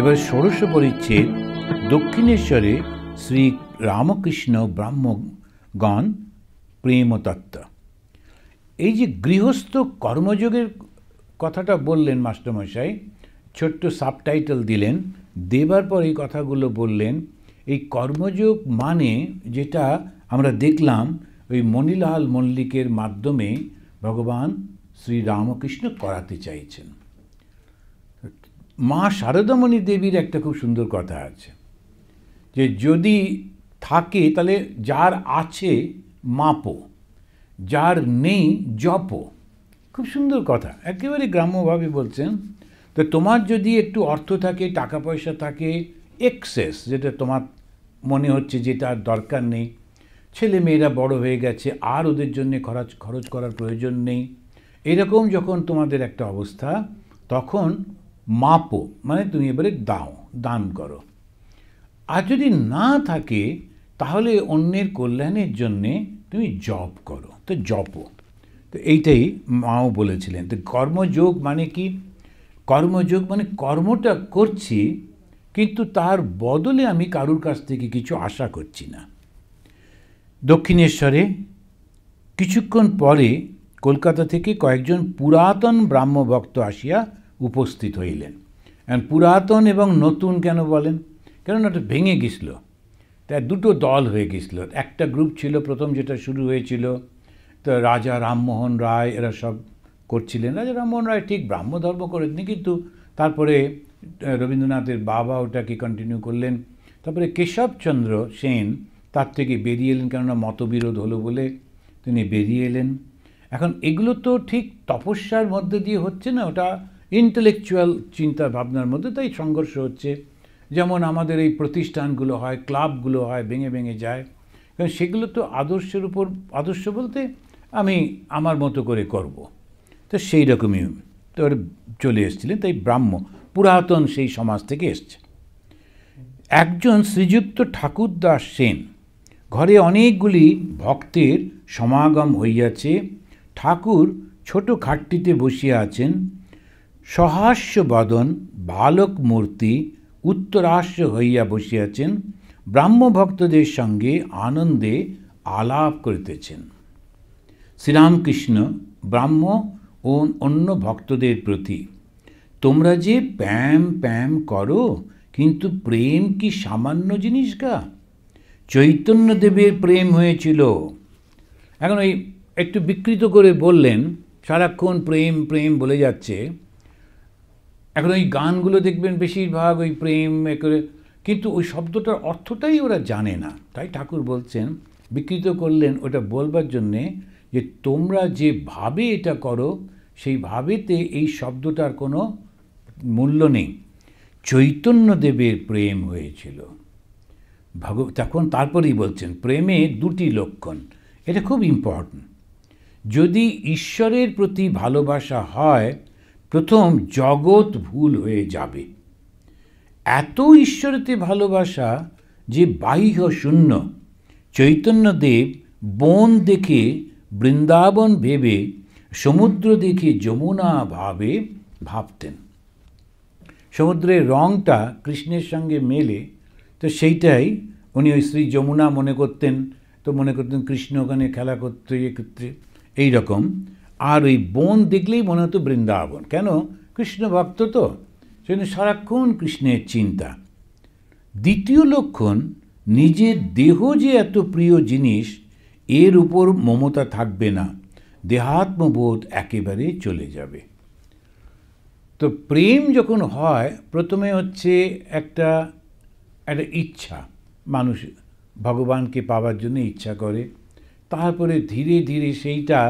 এবার ষোড়শ পরিচ্ছেদ দক্ষিণেশ্বরে শ্রী রামকৃষ্ণ ব্রাহ্মগণ প্রেমতত্ত্ব এই যে গৃহস্থ কর্মযোগের কথাটা বললেন মাস্টারমশাই ছোট্ট সাবটাইটেল দিলেন দেবার পর এই কথাগুলো বললেন এই কর্মযোগ মানে যেটা আমরা দেখলাম ওই মনিলাল মল্লিকের মাধ্যমে ভগবান শ্রীরামকৃষ্ণ করাতে চাইছেন মা শারদামণি দেবীর একটা খুব সুন্দর কথা আছে যে যদি থাকে তাহলে যার আছে মাপো যার নেই জপো খুব সুন্দর কথা একেবারে গ্রাম্যভাবে বলছেন তো তোমার যদি একটু অর্থ থাকে টাকা পয়সা থাকে এক্সেস যেটা তোমার মনে হচ্ছে যেটা দরকার নেই ছেলে মেয়েরা বড় হয়ে গেছে আর ওদের জন্যে খরচ খরচ করার প্রয়োজন নেই এরকম যখন তোমাদের একটা অবস্থা তখন মাপো মানে তুমি এবারে দাও দান করো আর যদি না থাকে তাহলে অন্যের কল্যাণের জন্যে তুমি জপ করো তো জপো তো এইটাই মাও বলেছিলেন তো কর্মযোগ মানে কি কর্মযোগ মানে কর্মটা করছি কিন্তু তার বদলে আমি কারুর কাছ থেকে কিছু আশা করছি না দক্ষিণেশ্বরে কিছুক্ষণ পরে কলকাতা থেকে কয়েকজন পুরাতন ব্রাহ্মভক্ত আসিয়া উপস্থিত হইলেন কারণ পুরাতন এবং নতুন কেন বলেন কেননা ওটা ভেঙে গেছিল তাই দুটো দল হয়ে গেছিল একটা গ্রুপ ছিল প্রথম যেটা শুরু হয়েছিল তো রাজা রামমোহন রায় এরা সব করছিলেন রাজা রামমোহন রায় ঠিক ব্রাহ্ম ধর্ম করেননি কিন্তু তারপরে রবীন্দ্রনাথের বাবা ওটাকে কন্টিনিউ করলেন তারপরে কেশবচন্দ্র সেন তার থেকে বেরিয়ে এলেন কেননা মতবিরোধ হলো বলে তিনি বেরিয়ে এলেন এখন এগুলো তো ঠিক তপস্যার মধ্যে দিয়ে হচ্ছে না ওটা ইন্টেলেকচুয়াল চিন্তা ভাবনার মধ্যে তাই সংঘর্ষ হচ্ছে যেমন আমাদের এই প্রতিষ্ঠানগুলো হয় ক্লাবগুলো হয় ভেঙে ভেঙে যায় কারণ সেগুলো তো আদর্শের উপর আদর্শ বলতে আমি আমার মতো করে করব। তো সেই রকমই তো চলে এসেছিলেন তাই ব্রাহ্ম পুরাতন সেই সমাজ থেকে এসছে একজন শ্রীযুক্ত ঠাকুরদাস সেন ঘরে অনেকগুলি ভক্তের সমাগম হইয়াছে ঠাকুর ছোট খাটটিতে বসিয়া আছেন সহাস্যবদন বালক মূর্তি উত্তরাস্য হইয়া বসিয়াছেন ব্রাহ্মভক্তদের সঙ্গে আনন্দে আলাপ করিতেছেন শ্রীরামকৃষ্ণ ব্রাহ্ম ও অন্য ভক্তদের প্রতি তোমরা যে প্যাম প্যাম করো কিন্তু প্রেম কি সামান্য জিনিস গা চৈতন্যদেবের প্রেম হয়েছিল এখন ওই একটু বিকৃত করে বললেন সারাক্ষণ প্রেম প্রেম বলে যাচ্ছে এখন ওই গানগুলো দেখবেন বেশিরভাগ ওই প্রেম করে কিন্তু ওই শব্দটার অর্থটাই ওরা জানে না তাই ঠাকুর বলছেন বিকৃত করলেন ওটা বলবার জন্যে যে তোমরা যে ভাবে এটা করো সেই ভাবেতে এই শব্দটার কোনো মূল্য নেই চৈতন্যদেবের প্রেম হয়েছিল ভগ তখন তারপরেই বলছেন প্রেমে দুটি লক্ষণ এটা খুব ইম্পর্ট্যান্ট যদি ঈশ্বরের প্রতি ভালোবাসা হয় প্রথম জগৎ ভুল হয়ে যাবে এত ঈশ্বরতে ভালোবাসা যে বাহ্য শূন্য চৈতন্যদেব বন দেখে বৃন্দাবন ভেবে সমুদ্র দেখে যমুনা ভাবে ভাবতেন সমুদ্রের রঙটা কৃষ্ণের সঙ্গে মেলে তো সেইটাই উনি ওই শ্রী যমুনা মনে করতেন তো মনে করতেন কৃষ্ণ ওখানে খেলা করতে এক্ষেত্রে ইয়ে এইরকম আর ওই বন দেখলেই মনে হতো বৃন্দাবন কেন কৃষ্ণ ভক্ত তো সেজন্য সারাক্ষণ কৃষ্ণের চিন্তা দ্বিতীয় লক্ষণ নিজের দেহ যে এত প্রিয় জিনিস এর উপর মমতা থাকবে না দেহাত্মবোধ একেবারে চলে যাবে তো প্রেম যখন হয় প্রথমে হচ্ছে একটা একটা ইচ্ছা মানুষ ভগবানকে পাওয়ার জন্য ইচ্ছা করে তারপরে ধীরে ধীরে সেইটা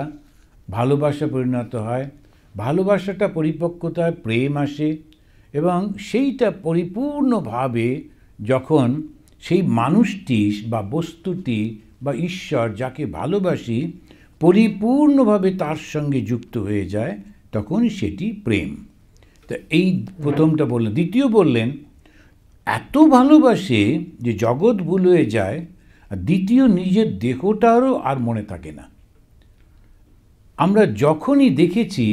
ভালোবাসা পরিণত হয় ভালোবাসাটা পরিপক্কতায় প্রেম আসে এবং সেইটা পরিপূর্ণভাবে যখন সেই মানুষটি বা বস্তুটি বা ঈশ্বর যাকে ভালোবাসি পরিপূর্ণভাবে তার সঙ্গে যুক্ত হয়ে যায় তখন সেটি প্রেম তা এই প্রথমটা বললেন দ্বিতীয় বললেন এত ভালোবাসে যে জগৎ ভুল হয়ে যায় আর দ্বিতীয় নিজের দেহটারও আর মনে থাকে না আমরা যখনই দেখেছি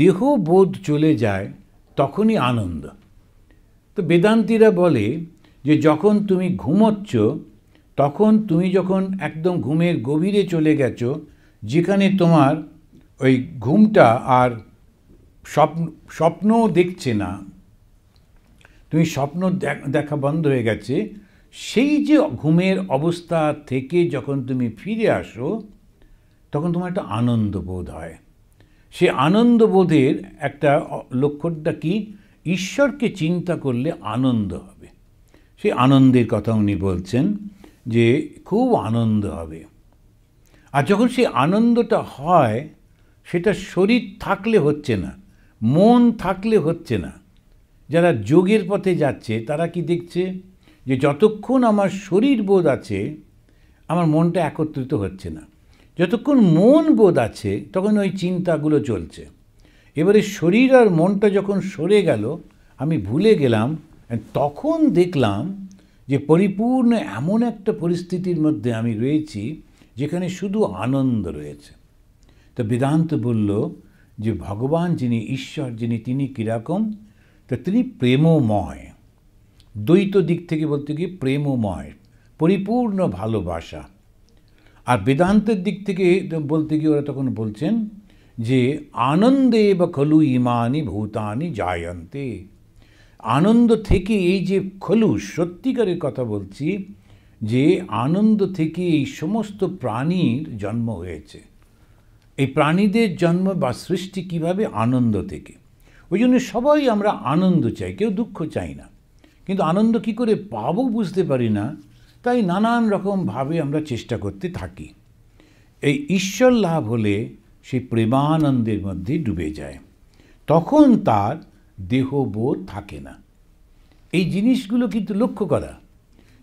দেহবোধ চলে যায় তখনই আনন্দ তো বেদান্তিরা বলে যে যখন তুমি ঘুমোচ্ছ তখন তুমি যখন একদম ঘুমের গভীরে চলে গেছো যেখানে তোমার ওই ঘুমটা আর স্বপ্ন স্বপ্নও দেখছে না তুমি স্বপ্ন দেখা বন্ধ হয়ে গেছে সেই যে ঘুমের অবস্থা থেকে যখন তুমি ফিরে আসো তখন তোমার একটা আনন্দ বোধ হয় সে আনন্দবোধের একটা লক্ষ্যটা কি ঈশ্বরকে চিন্তা করলে আনন্দ হবে সেই আনন্দের কথা উনি বলছেন যে খুব আনন্দ হবে আর যখন সেই আনন্দটা হয় সেটা শরীর থাকলে হচ্ছে না মন থাকলে হচ্ছে না যারা যোগের পথে যাচ্ছে তারা কি দেখছে যে যতক্ষণ আমার শরীর বোধ আছে আমার মনটা একত্রিত হচ্ছে না যতক্ষণ মন বোধ আছে তখন ওই চিন্তাগুলো চলছে এবারে শরীর আর মনটা যখন সরে গেল আমি ভুলে গেলাম তখন দেখলাম যে পরিপূর্ণ এমন একটা পরিস্থিতির মধ্যে আমি রয়েছি যেখানে শুধু আনন্দ রয়েছে তো বেদান্ত বলল যে ভগবান যিনি ঈশ্বর যিনি তিনি কীরকম তা তিনি প্রেমময় দ্বৈত দিক থেকে বলতে গিয়ে প্রেমময় পরিপূর্ণ ভালোবাসা আর বেদান্তের দিক থেকে বলতে গিয়ে ওরা তখন বলছেন যে আনন্দে বা খলু ইমানি ভূতানি জায়ন্তে আনন্দ থেকে এই যে খলু সত্যিকারের কথা বলছি যে আনন্দ থেকে এই সমস্ত প্রাণীর জন্ম হয়েছে এই প্রাণীদের জন্ম বা সৃষ্টি কিভাবে আনন্দ থেকে ওই জন্য সবাই আমরা আনন্দ চাই কেউ দুঃখ চাই না কিন্তু আনন্দ কি করে পাবো বুঝতে পারি না তাই নানান রকমভাবে আমরা চেষ্টা করতে থাকি এই ঈশ্বর লাভ হলে সে প্রেমানন্দের মধ্যে ডুবে যায় তখন তার দেহবোধ থাকে না এই জিনিসগুলো কিন্তু লক্ষ্য করা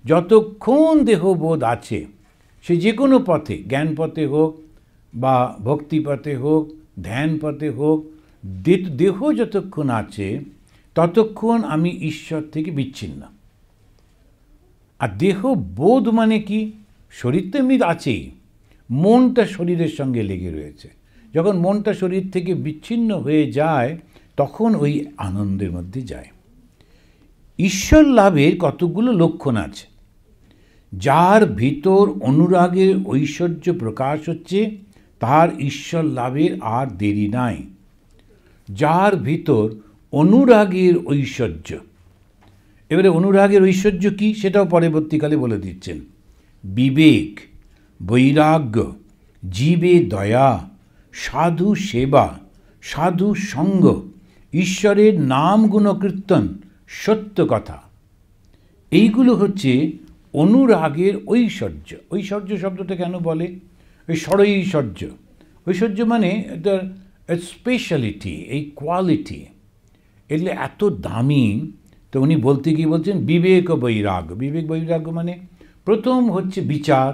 যতক্ষণ দেহবোধ আছে সে যে কোনো পথে জ্ঞান পথে হোক বা ভক্তি পথে হোক ধ্যান পথে হোক দেহ যতক্ষণ আছে ততক্ষণ আমি ঈশ্বর থেকে বিচ্ছিন্ন আর দেহ বোধ মানে কি শরীর তো এমনি আছেই মনটা শরীরের সঙ্গে লেগে রয়েছে যখন মনটা শরীর থেকে বিচ্ছিন্ন হয়ে যায় তখন ওই আনন্দের মধ্যে যায় ঈশ্বর লাভের কতগুলো লক্ষণ আছে যার ভিতর অনুরাগের ঐশ্বর্য প্রকাশ হচ্ছে তার ঈশ্বর লাভের আর দেরি নাই যার ভিতর অনুরাগের ঐশ্বর্য এবারে অনুরাগের ঐশ্বর্য কী সেটাও পরবর্তীকালে বলে দিচ্ছেন বিবেক বৈরাগ্য জীবে দয়া সাধু সেবা সাধু সঙ্গ ঈশ্বরের নাম গুণকীর্তন সত্য কথা এইগুলো হচ্ছে অনুরাগের ঐশ্বর্য ঐশ্বর্য শব্দটা কেন বলে ওই ষড়ৈশ্বর্য ঐশ্বর্য মানে স্পেশালিটি এই কোয়ালিটি এগুলো এত দামি তো উনি বলতে গিয়ে বলছেন বিবেক বৈরাগ্য বিবেক বৈরাগ্য মানে প্রথম হচ্ছে বিচার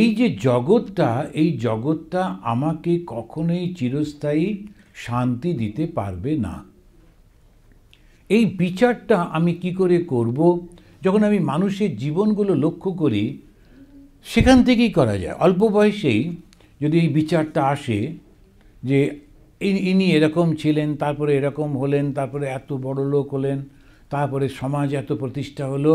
এই যে জগৎটা এই জগৎটা আমাকে কখনোই চিরস্থায়ী শান্তি দিতে পারবে না এই বিচারটা আমি কি করে করব যখন আমি মানুষের জীবনগুলো লক্ষ্য করি সেখান থেকেই করা যায় অল্প বয়সেই যদি এই বিচারটা আসে যে ইনি এরকম ছিলেন তারপরে এরকম হলেন তারপরে এত বড় লোক হলেন তারপরে সমাজ এত প্রতিষ্ঠা হলো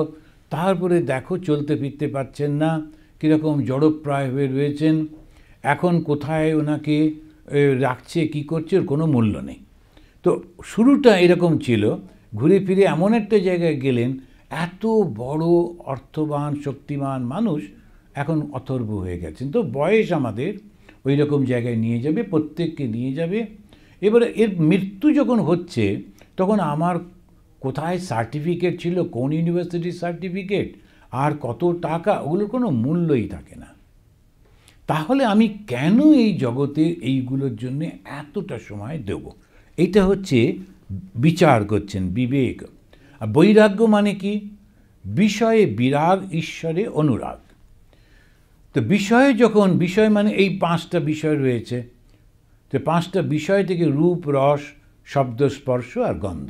তারপরে দেখো চলতে ফিরতে পারছেন না কীরকম জড়প্রায় হয়ে রয়েছেন এখন কোথায় ওনাকে রাখছে কি করছে ওর কোনো মূল্য নেই তো শুরুটা এরকম ছিল ঘুরে ফিরে এমন একটা জায়গায় গেলেন এত বড় অর্থবান শক্তিমান মানুষ এখন অথর্ব হয়ে গেছেন তো বয়স আমাদের ওই রকম জায়গায় নিয়ে যাবে প্রত্যেককে নিয়ে যাবে এবারে এর মৃত্যু যখন হচ্ছে তখন আমার কোথায় সার্টিফিকেট ছিল কোন ইউনিভার্সিটির সার্টিফিকেট আর কত টাকা ওগুলোর কোনো মূল্যই থাকে না তাহলে আমি কেন এই জগতে এইগুলোর জন্য এতটা সময় দেব এটা হচ্ছে বিচার করছেন বিবেক আর বৈরাগ্য মানে কি বিষয়ে বিরাগ ঈশ্বরে অনুরাগ তো বিষয়ে যখন বিষয় মানে এই পাঁচটা বিষয় রয়েছে তো পাঁচটা বিষয় থেকে রূপ রস শব্দ স্পর্শ আর গন্ধ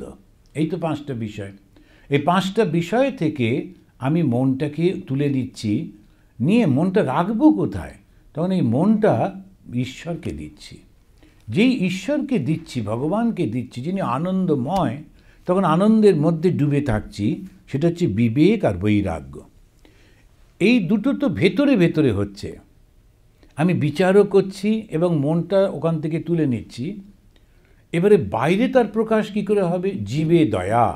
এই তো পাঁচটা বিষয় এই পাঁচটা বিষয় থেকে আমি মনটাকে তুলে দিচ্ছি নিয়ে মনটা রাখবো কোথায় তখন এই মনটা ঈশ্বরকে দিচ্ছি যেই ঈশ্বরকে দিচ্ছি ভগবানকে দিচ্ছি যিনি আনন্দময় তখন আনন্দের মধ্যে ডুবে থাকছি সেটা হচ্ছে বিবেক আর বৈরাগ্য এই দুটো তো ভেতরে ভেতরে হচ্ছে আমি বিচারও করছি এবং মনটা ওখান থেকে তুলে নিচ্ছি এবারে বাইরে তার প্রকাশ কি করে হবে জীবে দয়া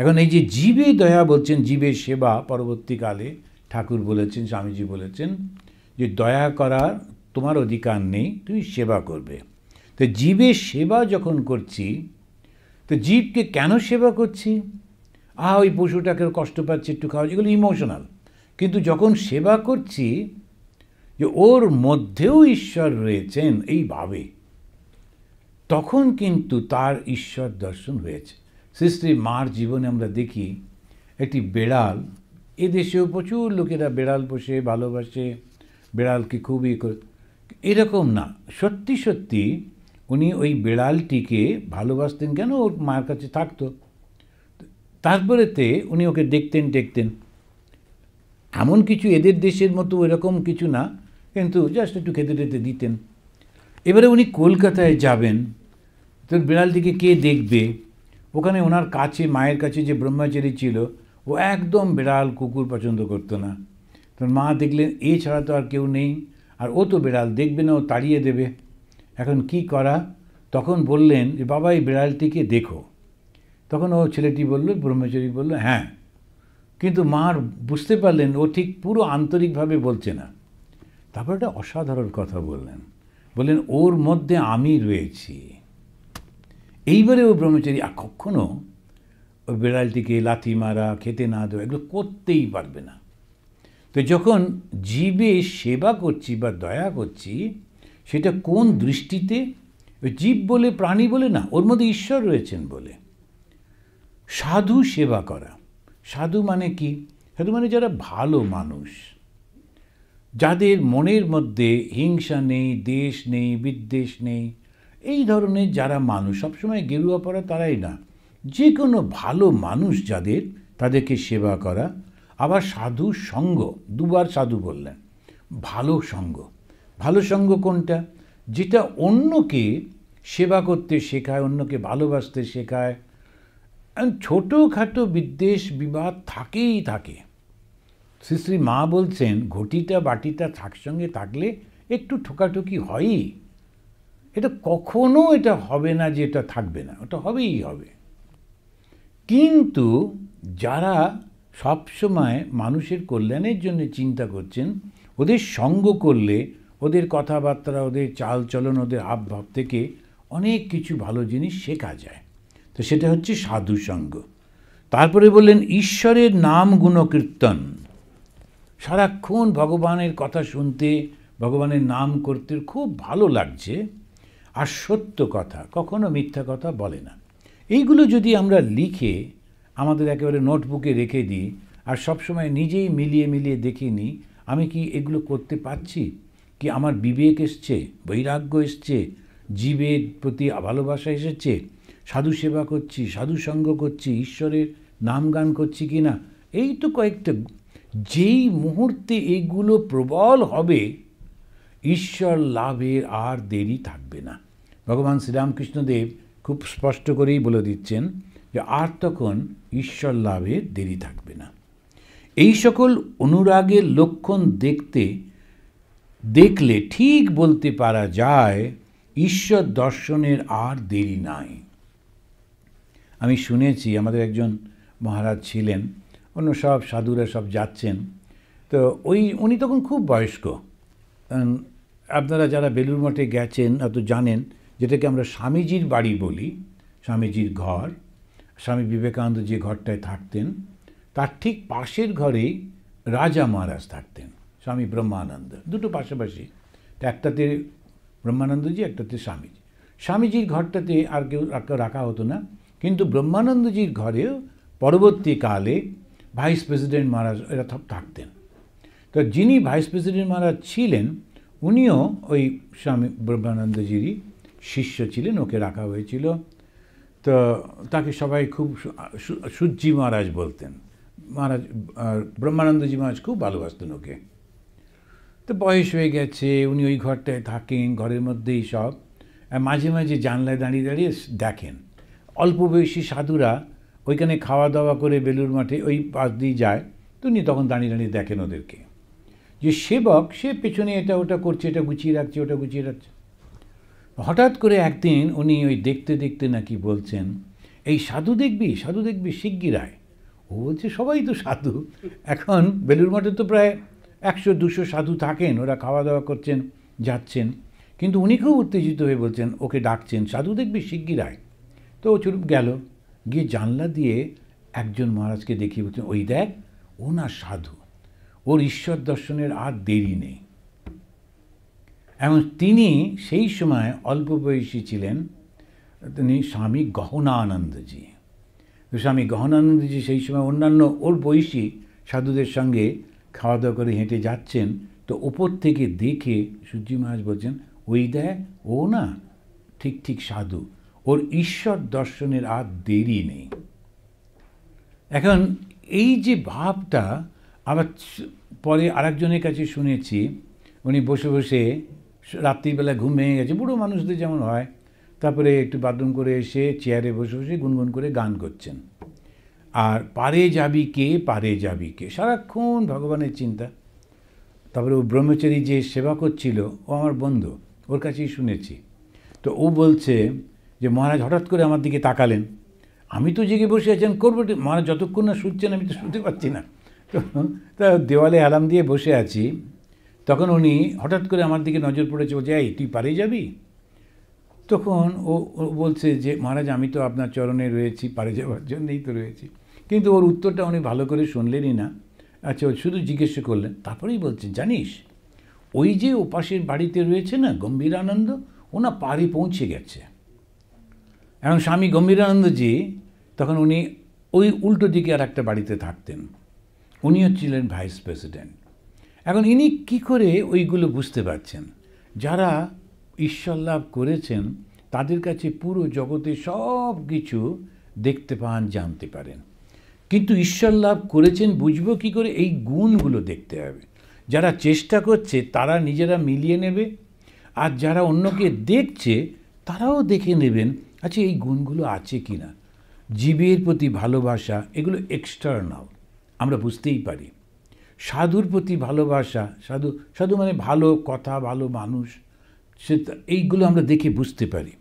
এখন এই যে জীবে দয়া বলছেন জীবের সেবা পরবর্তীকালে ঠাকুর বলেছেন স্বামীজি বলেছেন যে দয়া করার তোমার অধিকার নেই তুমি সেবা করবে তো জীবের সেবা যখন করছি তো জীবকে কেন সেবা করছি আহ ওই পশুটাকে কষ্ট পাচ্ছে একটু খাওয়া এগুলো ইমোশনাল কিন্তু যখন সেবা করছি যে ওর মধ্যেও ঈশ্বর রয়েছেন এইভাবে তখন কিন্তু তার ঈশ্বর দর্শন হয়েছে সৃষ্টি মার জীবনে আমরা দেখি একটি বেড়াল এদেশেও প্রচুর লোকেরা বেড়াল পোষে ভালোবাসে বেড়ালকে খুবই এরকম না সত্যি সত্যি উনি ওই বেড়ালটিকে ভালোবাসতেন কেন ওর মার কাছে থাকতো তারপরেতে উনি ওকে দেখতেন দেখতেন এমন কিছু এদের দেশের মতো এরকম কিছু না কিন্তু জাস্ট একটু খেতে টেতে দিতেন এবারে উনি কলকাতায় যাবেন তোর বিড়ালটিকে কে দেখবে ওখানে ওনার কাছে মায়ের কাছে যে ব্রহ্মচারী ছিল ও একদম বিড়াল কুকুর পছন্দ করতো না তোর মা দেখলেন এ ছাড়া তো আর কেউ নেই আর ও তো বিড়াল দেখবে না ও তাড়িয়ে দেবে এখন কি করা তখন বললেন যে বাবা এই বিড়ালটিকে দেখো তখন ও ছেলেটি বলল ব্রহ্মচারী বলল হ্যাঁ কিন্তু মার বুঝতে পারলেন ও ঠিক পুরো আন্তরিকভাবে বলছে না তারপর একটা অসাধারণ কথা বললেন বললেন ওর মধ্যে আমি রয়েছি এইবারে ও ব্রহ্মচারী আর কখনও ওই বিড়ালটিকে লাথি মারা খেতে না দেওয়া এগুলো করতেই পারবে না তো যখন জীবে সেবা করছি বা দয়া করছি সেটা কোন দৃষ্টিতে জীব বলে প্রাণী বলে না ওর মধ্যে ঈশ্বর রয়েছেন বলে সাধু সেবা করা সাধু মানে কি সাধু মানে যারা ভালো মানুষ যাদের মনের মধ্যে হিংসা নেই দেশ নেই বিদ্বেষ নেই এই ধরনের যারা মানুষ সবসময় গেরুয়া পড়া তারাই না যে কোনো ভালো মানুষ যাদের তাদেরকে সেবা করা আবার সাধু সঙ্গ দুবার সাধু বললেন ভালো সঙ্গ ভালো সঙ্গ কোনটা যেটা অন্যকে সেবা করতে শেখায় অন্যকে ভালোবাসতে শেখায় ছোটোখাটো বিদ্বেষ বিবাদ থাকেই থাকে শ্রী শ্রী মা বলছেন ঘটিটা বাটিটা থাক সঙ্গে থাকলে একটু ঠোকাঠুকি হয়ই এটা কখনো এটা হবে না যে এটা থাকবে না ওটা হবেই হবে কিন্তু যারা সবসময় মানুষের কল্যাণের জন্য চিন্তা করছেন ওদের সঙ্গ করলে ওদের কথাবার্তা ওদের চালচলন ওদের হাবভাব থেকে অনেক কিছু ভালো জিনিস শেখা যায় তো সেটা হচ্ছে সাধুসঙ্গ তারপরে বললেন ঈশ্বরের নাম গুণকীর্তন সারাক্ষণ ভগবানের কথা শুনতে ভগবানের নাম করতে খুব ভালো লাগছে আর সত্য কথা কখনো মিথ্যা কথা বলে না এইগুলো যদি আমরা লিখে আমাদের একেবারে নোটবুকে রেখে দিই আর সবসময় নিজেই মিলিয়ে মিলিয়ে দেখে নিই আমি কি এগুলো করতে পারছি কি আমার বিবেক এসছে বৈরাগ্য এসছে জীবের প্রতি ভালোবাসা এসেছে সাধু সেবা করছি সাধু সঙ্গ করছি ঈশ্বরের নাম গান করছি কি না এই তো কয়েকটা যেই মুহূর্তে এইগুলো প্রবল হবে ঈশ্বর লাভের আর দেরি থাকবে না ভগবান শ্রীরামকৃষ্ণদেব খুব স্পষ্ট করেই বলে দিচ্ছেন যে আর তখন ঈশ্বর লাভের দেরি থাকবে না এই সকল অনুরাগের লক্ষণ দেখতে দেখলে ঠিক বলতে পারা যায় ঈশ্বর দর্শনের আর দেরি নাই আমি শুনেছি আমাদের একজন মহারাজ ছিলেন অন্য সব সাধুরা সব যাচ্ছেন তো ওই উনি তখন খুব বয়স্ক আপনারা যারা বেলুর মঠে গেছেন অত জানেন যেটাকে আমরা স্বামীজির বাড়ি বলি স্বামীজির ঘর স্বামী বিবেকানন্দ যে ঘরটায় থাকতেন তার ঠিক পাশের ঘরেই রাজা মহারাজ থাকতেন স্বামী ব্রহ্মানন্দ দুটো পাশাপাশি একটাতে ব্রহ্মানন্দজি একটাতে স্বামীজি স্বামীজির ঘরটাতে আর কেউ রাখা হতো না কিন্তু ব্রহ্মানন্দজির ঘরেও পরবর্তীকালে ভাইস প্রেসিডেন্ট মহারাজ এরা থাকতেন তো যিনি ভাইস প্রেসিডেন্ট মহারাজ ছিলেন উনিও ওই স্বামী ব্রহ্মানন্দজিরই শিষ্য ছিলেন ওকে রাখা হয়েছিল তো তাকে সবাই খুব সূর্যি মহারাজ বলতেন মহারাজ ব্রহ্মানন্দজি মহারাজ খুব ভালোবাসতেন ওকে তো বয়স হয়ে গেছে উনি ওই ঘরটায় থাকেন ঘরের মধ্যেই সব মাঝে মাঝে জানলায় দাঁড়িয়ে দাঁড়িয়ে দেখেন অল্প বয়সী সাধুরা ওইখানে খাওয়া দাওয়া করে বেলুর মাঠে ওই পাশ দিয়ে যায় তো উনি তখন দাঁড়িয়ে দাঁড়িয়ে দেখেন ওদেরকে যে সেবক সে পেছনে এটা ওটা করছে এটা গুছিয়ে রাখছে ওটা গুছিয়ে রাখছে হঠাৎ করে একদিন উনি ওই দেখতে দেখতে নাকি বলছেন এই সাধু দেখবি সাধু দেখবি শিগগিরায় ও বলছে সবাই তো সাধু এখন বেলুর মাঠে তো প্রায় একশো দুশো সাধু থাকেন ওরা খাওয়া দাওয়া করছেন যাচ্ছেন কিন্তু উনি খুব উত্তেজিত হয়ে বলছেন ওকে ডাকছেন সাধু দেখবি শিগগিরায় তো চুরুপ গেল গিয়ে জানলা দিয়ে একজন মহারাজকে দেখিয়ে বলছেন ওই দেখ ও না সাধু ওর ঈশ্বর দর্শনের আর দেরি নেই এবং তিনি সেই সময় অল্প বয়সী ছিলেন তিনি স্বামী গহনানন্দজি স্বামী গহনানন্দজি সেই সময় অন্যান্য ওর বয়সী সাধুদের সঙ্গে খাওয়া দাওয়া করে হেঁটে যাচ্ছেন তো ওপর থেকে দেখে সূর্যি মহারাজ বলছেন ওই দেখ ও না ঠিক ঠিক সাধু ওর ঈশ্বর দর্শনের আর দেরি নেই এখন এই যে ভাবটা আবার পরে আরেকজনের কাছে শুনেছি উনি বসে বসে রাত্রিবেলা ঘুম ভেঙে গেছে বুড়ো মানুষদের যেমন হয় তারপরে একটু বাথরুম করে এসে চেয়ারে বসে বসে গুনগুন করে গান করছেন আর পারে যাবি কে পারে যাবি কে সারাক্ষণ ভগবানের চিন্তা তারপরে ও ব্রহ্মচারী যে সেবা করছিল ও আমার বন্ধু ওর কাছেই শুনেছি তো ও বলছে যে মহারাজ হঠাৎ করে আমার দিকে তাকালেন আমি তো জেগে বসে আছেন করবো মহারাজ যতক্ষণ না শুনছেন আমি তো শুনতে পাচ্ছি না তা দেওয়ালে আলাম দিয়ে বসে আছি তখন উনি হঠাৎ করে আমার দিকে নজর পড়েছে বলছে এই তুই পারে যাবি তখন ও বলছে যে মহারাজ আমি তো আপনার চরণে রয়েছি পারে যাওয়ার জন্যেই তো রয়েছি কিন্তু ওর উত্তরটা উনি ভালো করে শুনলেনই না আচ্ছা শুধু জিজ্ঞেস করলেন তারপরেই বলছেন জানিস ওই যে ওপাশের বাড়িতে রয়েছে না গম্ভীর আনন্দ ওনা পাড়ে পৌঁছে গেছে এবং স্বামী গম্ভীরানন্দজি তখন উনি ওই উল্টো দিকে আর একটা বাড়িতে থাকতেন উনিও ছিলেন ভাইস প্রেসিডেন্ট এখন ইনি কি করে ওইগুলো বুঝতে পারছেন যারা ঈশ্বর লাভ করেছেন তাদের কাছে পুরো জগতে সব কিছু দেখতে পান জানতে পারেন কিন্তু ঈশ্বর লাভ করেছেন বুঝবো কি করে এই গুণগুলো দেখতে হবে যারা চেষ্টা করছে তারা নিজেরা মিলিয়ে নেবে আর যারা অন্যকে দেখছে তারাও দেখে নেবেন আচ্ছা এই গুণগুলো আছে কি না জীবের প্রতি ভালোবাসা এগুলো এক্সটার্নাল আমরা বুঝতেই পারি সাধুর প্রতি ভালোবাসা সাধু সাধু মানে ভালো কথা ভালো মানুষ সে এইগুলো আমরা দেখে বুঝতে পারি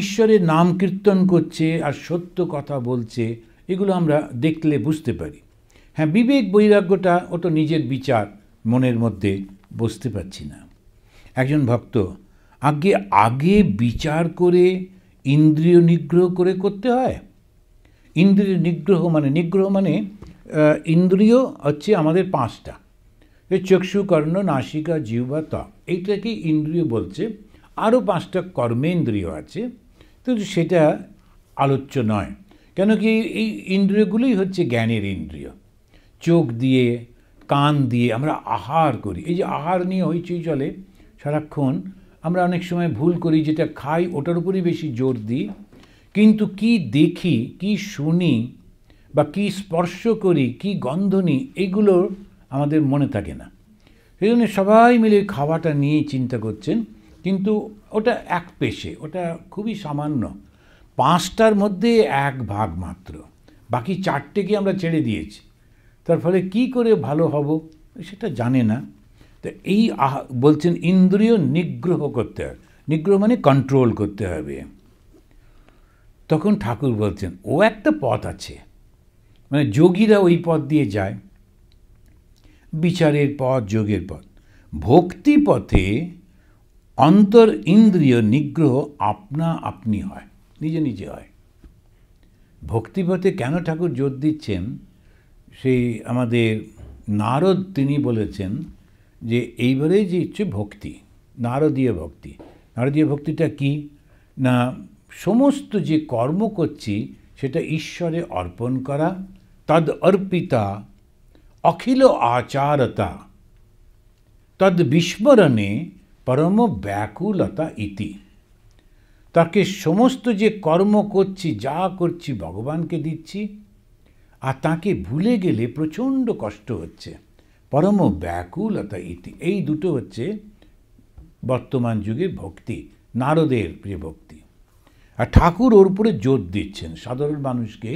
ঈশ্বরের নাম কীর্তন করছে আর সত্য কথা বলছে এগুলো আমরা দেখলে বুঝতে পারি হ্যাঁ বিবেক বৈরাগ্যটা ওটা নিজের বিচার মনের মধ্যে বুঝতে পারছি না একজন ভক্ত আগে আগে বিচার করে ইন্দ্রিয় নিগ্রহ করে করতে হয় ইন্দ্রিয় নিগ্রহ মানে নিগ্রহ মানে ইন্দ্রিয় হচ্ছে আমাদের পাঁচটা এই চক্ষু কর্ণ নাসিকা বা ত্বক এইটাকে ইন্দ্রিয় বলছে আরও পাঁচটা কর্মেন্দ্রিয় আছে তো সেটা আলোচ্য নয় কেন কি এই ইন্দ্রিয়গুলোই হচ্ছে জ্ঞানের ইন্দ্রিয় চোখ দিয়ে কান দিয়ে আমরা আহার করি এই যে আহার নিয়ে হইচই চলে সারাক্ষণ আমরা অনেক সময় ভুল করি যেটা খাই ওটার উপরেই বেশি জোর দিই কিন্তু কি দেখি কি শুনি বা কি স্পর্শ করি কি গন্ধ নিই এগুলো আমাদের মনে থাকে না সেই জন্য সবাই মিলে খাওয়াটা নিয়েই চিন্তা করছেন কিন্তু ওটা এক পেশে ওটা খুবই সামান্য পাঁচটার মধ্যে এক ভাগ মাত্র বাকি চারটে কি আমরা ছেড়ে দিয়েছি তার ফলে কী করে ভালো হব সেটা জানে না তো এই বলছেন ইন্দ্রিয় নিগ্রহ করতে হবে নিগ্রহ মানে কন্ট্রোল করতে হবে তখন ঠাকুর বলছেন ও একটা পথ আছে মানে যোগীরা ওই পথ দিয়ে যায় বিচারের পথ যোগের পথ ভক্তি পথে অন্তর ইন্দ্রিয় নিগ্রহ আপনা আপনি হয় নিজে নিজে হয় ভক্তিপথে কেন ঠাকুর জোর দিচ্ছেন সেই আমাদের নারদ তিনি বলেছেন যে এইবারে যে হচ্ছে ভক্তি নারদীয় ভক্তি নারদীয় ভক্তিটা কি না সমস্ত যে কর্ম করছি সেটা ঈশ্বরে অর্পণ করা তদ অর্পিতা অখিল আচারতা তদ বিস্মরণে পরম ব্যাকুলতা ইতি তাকে সমস্ত যে কর্ম করছি যা করছি ভগবানকে দিচ্ছি আর তাকে ভুলে গেলে প্রচণ্ড কষ্ট হচ্ছে পরম ব্যাকুলতা ইতি এই দুটো হচ্ছে বর্তমান যুগের ভক্তি নারদের প্রিয় ভক্তি আর ঠাকুর ওর উপরে জোর দিচ্ছেন সাধারণ মানুষকে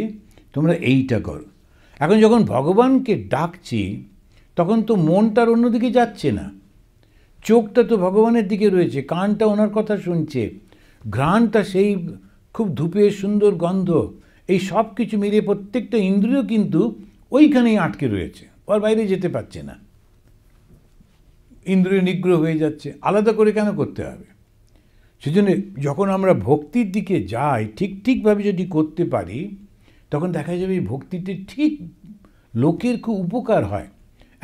তোমরা এইটা করো এখন যখন ভগবানকে ডাকছি তখন তো মনটার অন্যদিকে যাচ্ছে না চোখটা তো ভগবানের দিকে রয়েছে কানটা ওনার কথা শুনছে ঘ্রাণটা সেই খুব ধূপে সুন্দর গন্ধ এই সব কিছু মিলিয়ে প্রত্যেকটা ইন্দ্রিয় কিন্তু ওইখানেই আটকে রয়েছে ওর বাইরে যেতে পারছে না ইন্দ্রিয় নিগ্রহ হয়ে যাচ্ছে আলাদা করে কেন করতে হবে সেজন্য যখন আমরা ভক্তির দিকে যাই ঠিক ঠিকভাবে যদি করতে পারি তখন দেখা যাবে এই ভক্তিতে ঠিক লোকের খুব উপকার হয়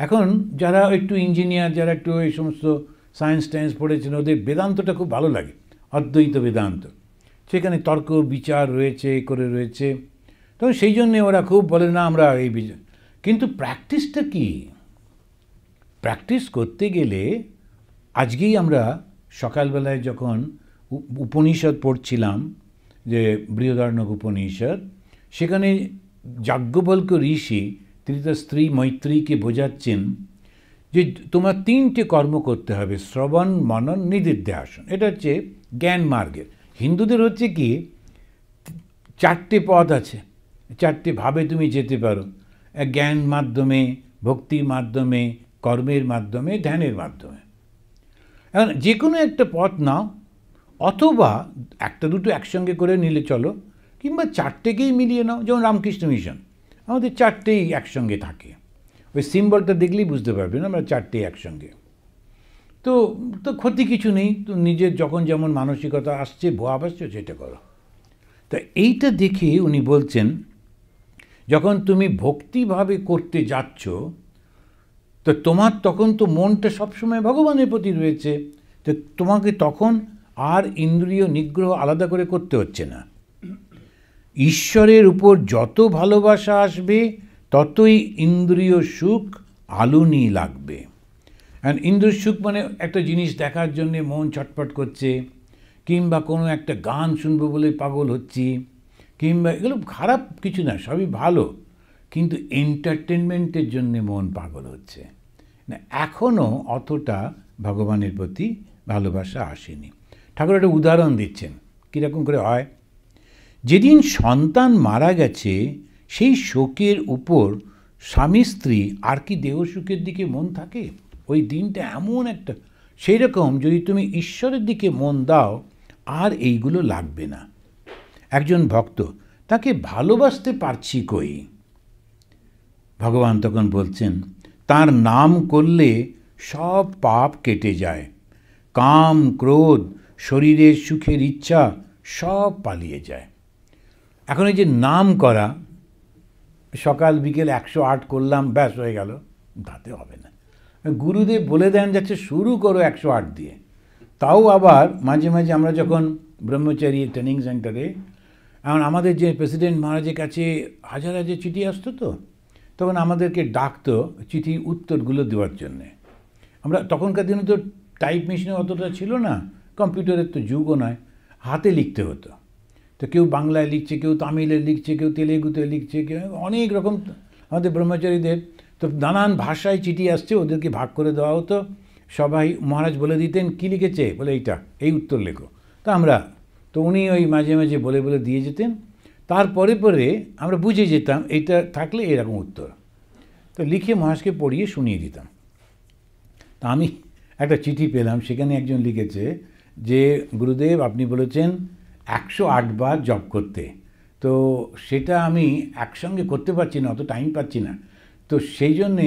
এখন যারা একটু ইঞ্জিনিয়ার যারা একটু এই সমস্ত সায়েন্স টায়েন্স পড়েছেন ওদের বেদান্তটা খুব ভালো লাগে অদ্বৈত বেদান্ত সেখানে তর্ক বিচার রয়েছে করে রয়েছে তো সেই জন্যে ওরা খুব বলে না আমরা এই কিন্তু প্র্যাকটিসটা কি প্র্যাকটিস করতে গেলে আজকেই আমরা সকালবেলায় যখন উপনিষদ পড়ছিলাম যে বৃহদার্ণব উপনিষদ সেখানে যাজ্ঞবল্ক ঋষি তিনি তার স্ত্রী মৈত্রীকে বোঝাচ্ছেন যে তোমার তিনটে কর্ম করতে হবে শ্রবণ মনন নিদিধ্যাসন এটা হচ্ছে জ্ঞান মার্গের হিন্দুদের হচ্ছে কি চারটে পথ আছে চারটে ভাবে তুমি যেতে পারো জ্ঞান মাধ্যমে ভক্তির মাধ্যমে কর্মের মাধ্যমে ধ্যানের মাধ্যমে এখন যে কোনো একটা পথ নাও অথবা একটা দুটো একসঙ্গে করে নিলে চলো কিংবা চারটেকেই মিলিয়ে নাও যেমন রামকৃষ্ণ মিশন আমাদের চারটেই একসঙ্গে থাকে ওই সিম্বলটা দেখলেই বুঝতে পারবেন আমরা চারটেই একসঙ্গে তো তো ক্ষতি কিছু নেই তো নিজের যখন যেমন মানসিকতা আসছে ভাব আসছে সেটা করো তা এইটা দেখে উনি বলছেন যখন তুমি ভক্তিভাবে করতে যাচ্ছ তো তোমার তখন তো মনটা সবসময় ভগবানের প্রতি রয়েছে তো তোমাকে তখন আর ইন্দ্রিয় নিগ্রহ আলাদা করে করতে হচ্ছে না ঈশ্বরের উপর যত ভালোবাসা আসবে ততই ইন্দ্রিয় সুখ আলুনি লাগবে অ্যান্ড ইন্দ্র সুখ মানে একটা জিনিস দেখার জন্যে মন ছটপট করছে কিংবা কোনো একটা গান শুনবো বলে পাগল হচ্ছি কিংবা এগুলো খারাপ কিছু না সবই ভালো কিন্তু এন্টারটেনমেন্টের জন্যে মন পাগল হচ্ছে না এখনও অতটা ভগবানের প্রতি ভালোবাসা আসেনি ঠাকুর একটা উদাহরণ দিচ্ছেন কীরকম করে হয় যেদিন সন্তান মারা গেছে সেই শোকের উপর স্বামী স্ত্রী আর কি দেহসুখের দিকে মন থাকে ওই দিনটা এমন একটা সেই রকম যদি তুমি ঈশ্বরের দিকে মন দাও আর এইগুলো লাগবে না একজন ভক্ত তাকে ভালোবাসতে পারছি কই ভগবান তখন বলছেন তার নাম করলে সব পাপ কেটে যায় কাম ক্রোধ শরীরের সুখের ইচ্ছা সব পালিয়ে যায় এখন এই যে নাম করা সকাল বিকেল একশো আট করলাম ব্যাস হয়ে গেল তাতে হবে না গুরুদেব বলে দেন যাচ্ছে শুরু করো একশো আট দিয়ে তাও আবার মাঝে মাঝে আমরা যখন ব্রহ্মচারী ট্রেনিং সেন্টারে এখন আমাদের যে প্রেসিডেন্ট মহারাজের কাছে হাজার হাজার চিঠি আসতো তো তখন আমাদেরকে ডাকতো চিঠি উত্তরগুলো দেওয়ার জন্যে আমরা তখনকার দিনে তো টাইপ মেশিনে অতটা ছিল না কম্পিউটারের তো যুগও নয় হাতে লিখতে হতো তো কেউ বাংলায় লিখছে কেউ তামিলে লিখছে কেউ তেলেগুতে লিখছে কেউ অনেক রকম আমাদের ব্রহ্মচারীদের তো নানান ভাষায় চিঠি আসছে ওদেরকে ভাগ করে দেওয়া হতো সবাই মহারাজ বলে দিতেন কী লিখেছে বলে এইটা এই উত্তর লেখো তা আমরা তো উনি ওই মাঝে মাঝে বলে বলে দিয়ে যেতেন তারপরে পরে আমরা বুঝে যেতাম এইটা থাকলে এরকম উত্তর তো লিখে মহাশকে পড়িয়ে শুনিয়ে দিতাম তা আমি একটা চিঠি পেলাম সেখানে একজন লিখেছে যে গুরুদেব আপনি বলেছেন একশো আটবার জব করতে তো সেটা আমি একসঙ্গে করতে পারছি না অত টাইম পাচ্ছি না তো সেই জন্যে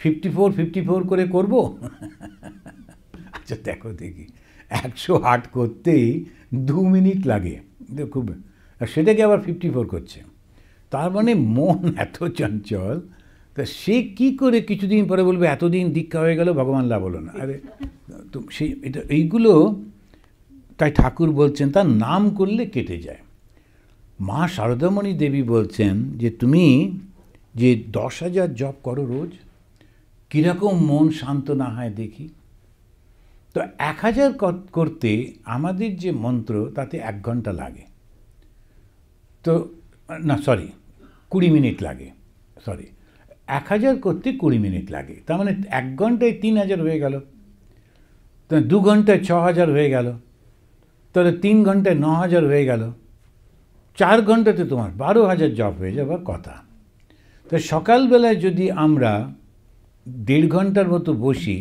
ফিফটি ফোর ফিফটি ফোর করে করব আচ্ছা দেখো দেখি একশো আট করতেই দু মিনিট লাগে খুব আর সেটাকে আবার ফিফটি ফোর করছে তার মানে মন এত চঞ্চল তা সে কি করে কিছুদিন পরে বলবে এতদিন দীক্ষা হয়ে গেল ভগবান লাভ হলো না আরে তো সেই এটা এইগুলো তাই ঠাকুর বলছেন তার নাম করলে কেটে যায় মা শারদামণি দেবী বলছেন যে তুমি যে দশ হাজার জব করো রোজ কীরকম মন শান্ত না হয় দেখি তো এক হাজার করতে আমাদের যে মন্ত্র তাতে এক ঘন্টা লাগে তো না সরি কুড়ি মিনিট লাগে সরি এক হাজার করতে কুড়ি মিনিট লাগে তার মানে এক ঘন্টায় তিন হাজার হয়ে গেল তো দু ঘন্টায় ছ হাজার হয়ে গেল তাহলে তিন ঘন্টায় ন হাজার হয়ে গেল চার ঘন্টাতে তোমার বারো হাজার জব হয়ে যাবার কথা তো সকালবেলায় যদি আমরা দেড় ঘন্টার মতো বসি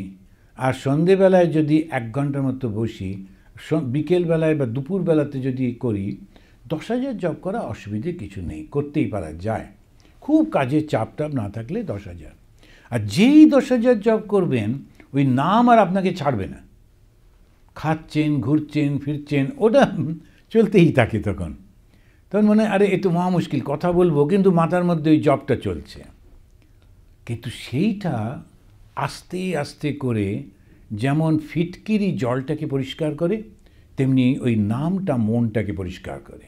আর সন্ধেবেলায় যদি এক ঘন্টার মতো বসি বিকেলবেলায় বা দুপুরবেলাতে যদি করি দশ হাজার জব করা অসুবিধে কিছু নেই করতেই পারা যায় খুব কাজের চাপ টাপ না থাকলে দশ হাজার আর যেই দশ হাজার জব করবেন ওই নাম আর আপনাকে ছাড়বে না খাচ্ছেন ঘুরছেন ফিরছেন ওটা চলতেই থাকে তখন তখন মনে আরে এ তো মহা মুশকিল কথা বলবো কিন্তু মাথার মধ্যে ওই জবটা চলছে কিন্তু সেইটা আস্তে আস্তে করে যেমন ফিটকিরি জলটাকে পরিষ্কার করে তেমনি ওই নামটা মনটাকে পরিষ্কার করে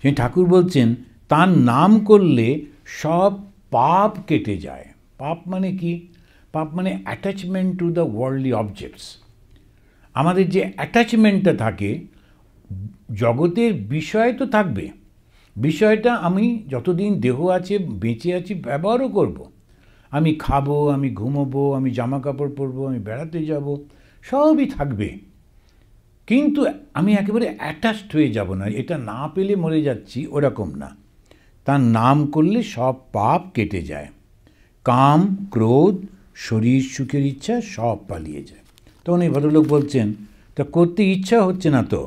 সেই ঠাকুর বলছেন তার নাম করলে সব পাপ কেটে যায় পাপ মানে কি পাপ মানে attachment to the worldly objects আমাদের যে অ্যাটাচমেন্টটা থাকে জগতের বিষয় তো থাকবে বিষয়টা আমি যতদিন দেহ আছে বেঁচে আছি ব্যবহারও করবো আমি খাবো আমি ঘুমোবো আমি জামা কাপড় পরবো আমি বেড়াতে যাব সবই থাকবে কিন্তু আমি একেবারে অ্যাটাচড হয়ে যাব না এটা না পেলে মরে যাচ্ছি ওরকম না তার নাম করলে সব পাপ কেটে যায় কাম ক্রোধ শরীর সুখের ইচ্ছা সব পালিয়ে যায় তখন এই ভদ্রলোক বলছেন তা করতে ইচ্ছা হচ্ছে না তো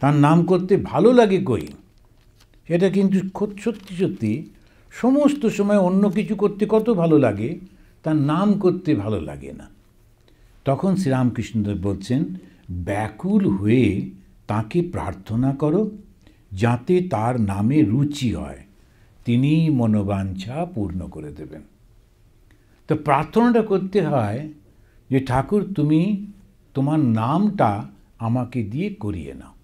তার নাম করতে ভালো লাগে কই এটা কিন্তু সত্যি সত্যি সমস্ত সময় অন্য কিছু করতে কত ভালো লাগে তার নাম করতে ভালো লাগে না তখন শ্রীরামকৃষ্ণদেব বলছেন ব্যাকুল হয়ে তাকে প্রার্থনা করো যাতে তার নামে রুচি হয় তিনি মনোবাঞ্ছা পূর্ণ করে দেবেন তো প্রার্থনাটা করতে হয় যে ঠাকুর তুমি তোমার নামটা আমাকে দিয়ে করিয়ে নাও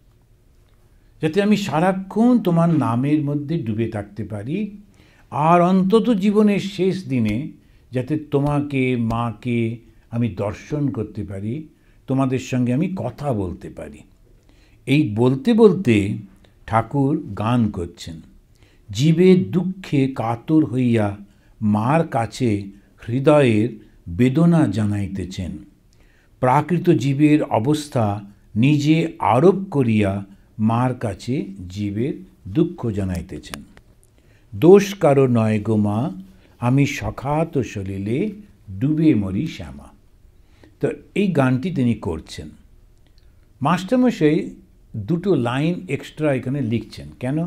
যাতে আমি সারাক্ষণ তোমার নামের মধ্যে ডুবে থাকতে পারি আর অন্তত জীবনের শেষ দিনে যাতে তোমাকে মাকে আমি দর্শন করতে পারি তোমাদের সঙ্গে আমি কথা বলতে পারি এই বলতে বলতে ঠাকুর গান করছেন জীবে দুঃখে কাতর হইয়া মার কাছে হৃদয়ের বেদনা জানাইতেছেন প্রাকৃত জীবের অবস্থা নিজে আরোপ করিয়া মার কাছে জীবের দুঃখ জানাইতেছেন দোষ কারো নয় গোমা আমি সখাত সলিলে ডুবে মরি শ্যামা তো এই গানটি তিনি করছেন মাস্টারমশাই দুটো লাইন এক্সট্রা এখানে লিখছেন কেন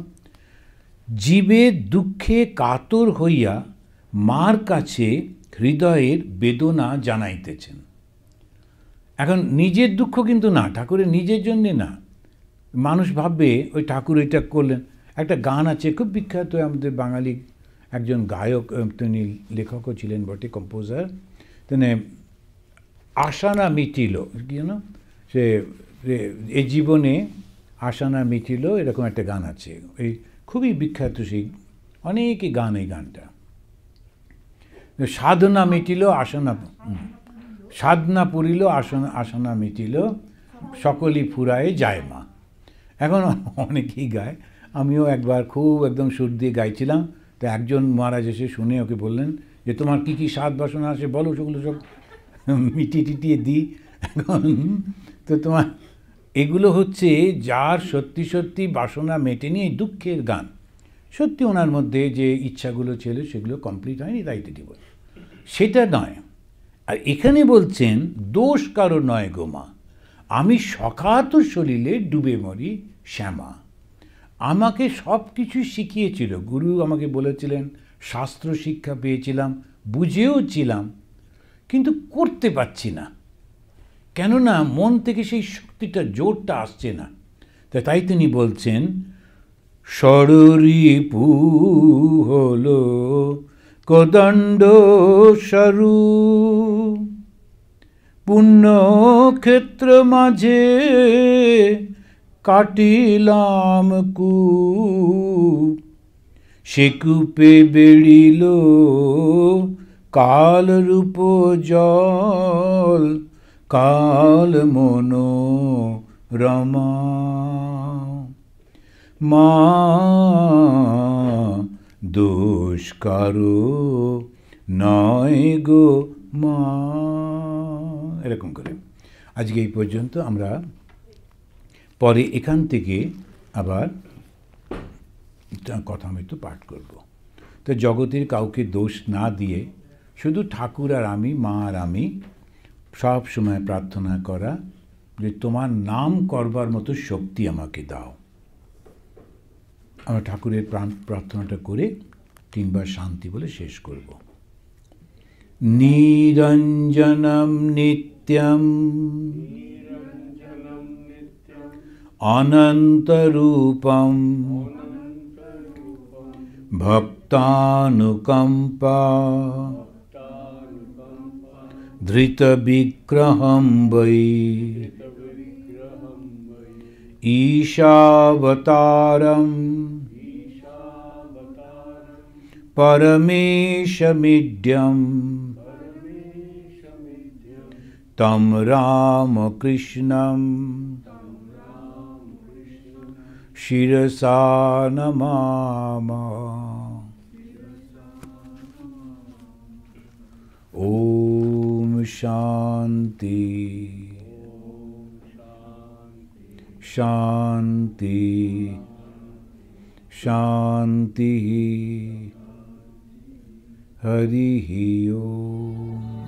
জীবে দুঃখে কাতর হইয়া মার কাছে হৃদয়ের বেদনা জানাইতেছেন এখন নিজের দুঃখ কিন্তু না ঠাকুরের নিজের জন্যে না মানুষ ভাববে ওই ঠাকুর এটা করলেন একটা গান আছে খুব বিখ্যাত আমাদের বাঙালি একজন গায়ক তিনি লেখকও ছিলেন বটে কম্পোজার তিনি আশানা মিটিল জানো সে এই জীবনে আশানা মিটিল এরকম একটা গান আছে এই খুবই বিখ্যাত সেই অনেকই গান এই গানটা সাধনা মিটিল আশানা সাধনা পুরিল আসনা আশানা মিটিল সকলই ফুরায় যায় মা এখন অনেকেই গায় আমিও একবার খুব একদম সুর দিয়ে গাইছিলাম তো একজন মহারাজ এসে শুনে ওকে বললেন যে তোমার কী কী স্বাদ বাসনা আছে বলো সেগুলো সব মিটিয়ে টিটিয়ে দিই এখন তো তোমার এগুলো হচ্ছে যার সত্যি সত্যি বাসনা মেটে নিয়ে দুঃখের গান সত্যি ওনার মধ্যে যে ইচ্ছাগুলো ছিল সেগুলো কমপ্লিট হয়নি তাই তিনি বল সেটা নয় আর এখানে বলছেন দোষ কারো নয় গোমা আমি সকাত শরীরে ডুবে মরি শ্যামা আমাকে সব কিছুই শিখিয়েছিল গুরু আমাকে বলেছিলেন শাস্ত্র শিক্ষা পেয়েছিলাম বুঝেওছিলাম কিন্তু করতে পারছি না কেননা মন থেকে সেই শক্তিটা জোরটা আসছে না তাই তিনি বলছেন সরিপু হল কদণ্ড সরু পুণ্যক্ষেত্র মাঝে কাটিলাম কু সে কূপে বেড়িল কাল রূপ জল কাল মনো রমা মা দোষ কারো নয় গো মা এরকম করে আজকে এই পর্যন্ত আমরা পরে এখান থেকে আবার কথা আমি একটু পাঠ করব তো জগতের কাউকে দোষ না দিয়ে শুধু ঠাকুর আর আমি মা আর আমি সব সময় প্রার্থনা করা যে তোমার নাম করবার মতো শক্তি আমাকে দাও আমরা ঠাকুরের প্রাণ প্রার্থনাটা করে কিংবা শান্তি বলে শেষ করব নিরঞ্জনম নিত্যম अनन्तरूपम् भक्तानुकम्पा धृतविग्रहं वै ईशावतारम् परमेशमिड्यम् तं रामकृष्णम् शिरसा नमामः ओम शांति शांति शांति हरि ओम